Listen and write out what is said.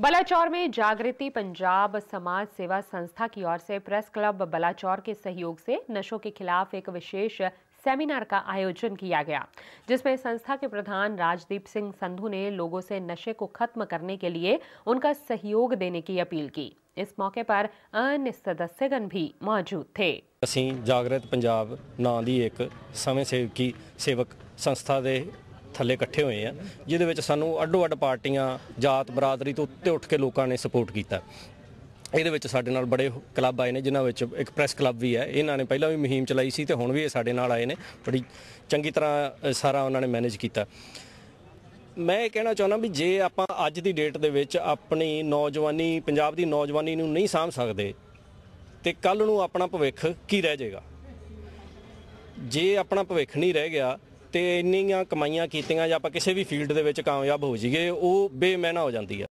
बलाचौर में जागृति पंजाब समाज सेवा संस्था की ओर से प्रेस क्लब बलाचौर के सहयोग से नशों के खिलाफ एक विशेष सेमिनार का आयोजन किया गया जिसमें संस्था के प्रधान राजदीप सिंह संधु ने लोगों से नशे को खत्म करने के लिए उनका सहयोग देने की अपील की इस मौके पर अन्य सदस्यगण भी मौजूद थे ਅਸੀਂ जागृत पंजाब ਨਾਂ की एक समय सेवकी सेवक संस्था के ਥੱਲੇ ਇਕੱਠੇ ਹੋਏ ਆ ਜਿਹਦੇ ਵਿੱਚ ਸਾਨੂੰ ਅੱਡੋ ਅੱਡ ਪਾਰਟੀਆਂ ਜਾਤ ਬਰਾਦਰੀ ਤੋਂ ਉੱਤੇ ਉੱਠ ਕੇ ਲੋਕਾਂ ਨੇ ਸਪੋਰਟ ਕੀਤਾ ਇਹਦੇ ਵਿੱਚ ਸਾਡੇ ਨਾਲ ਬੜੇ ਕਲੱਬ ਆਏ ਨੇ ਜਿਨ੍ਹਾਂ ਵਿੱਚ ਇੱਕ ਪ੍ਰੈਸ ਕਲੱਬ ਵੀ ਹੈ ਇਹਨਾਂ ਨੇ ਪਹਿਲਾਂ ਵੀ ਮੁਹਿੰਮ ਚਲਾਈ ਸੀ ਤੇ ਹੁਣ ਵੀ ਇਹ ਸਾਡੇ ਨਾਲ ਆਏ ਨੇ ਬੜੀ ਚੰਗੀ ਤਰ੍ਹਾਂ ਸਾਰਾ ਉਹਨਾਂ ਨੇ ਮੈਨੇਜ ਕੀਤਾ ਮੈਂ ਇਹ ਕਹਿਣਾ ਚਾਹੁੰਦਾ ਵੀ ਜੇ ਆਪਾਂ ਅੱਜ ਦੀ ਡੇਟ ਦੇ ਵਿੱਚ ਆਪਣੀ ਨੌਜਵਾਨੀ ਪੰਜਾਬ ਦੀ ਨੌਜਵਾਨੀ ਨੂੰ ਨਹੀਂ ਸਾਂਭ ਸਕਦੇ ਤੇ ਕੱਲ ਨੂੰ ਆਪਣਾ ਭਵਿੱਖ ਕੀ ਰਹਿ ਜਾਏਗਾ ਜੇ ਆਪਣਾ ਭਵਿੱਖ ਨਹੀਂ ਰਹਿ ਗਿਆ ਤੇ ਇੰਨੀਆਂ ਕਮਾਈਆਂ ਕੀਤੀਆਂ ਜਾਂ ਆਪਾਂ ਕਿਸੇ ਵੀ ਫੀਲਡ ਦੇ ਵਿੱਚ ਕਾਮਯਾਬ ਹੋ ਜਾਈਏ ਉਹ ਬੇਮੈਨਾ ਹੋ ਜਾਂਦੀ ਹੈ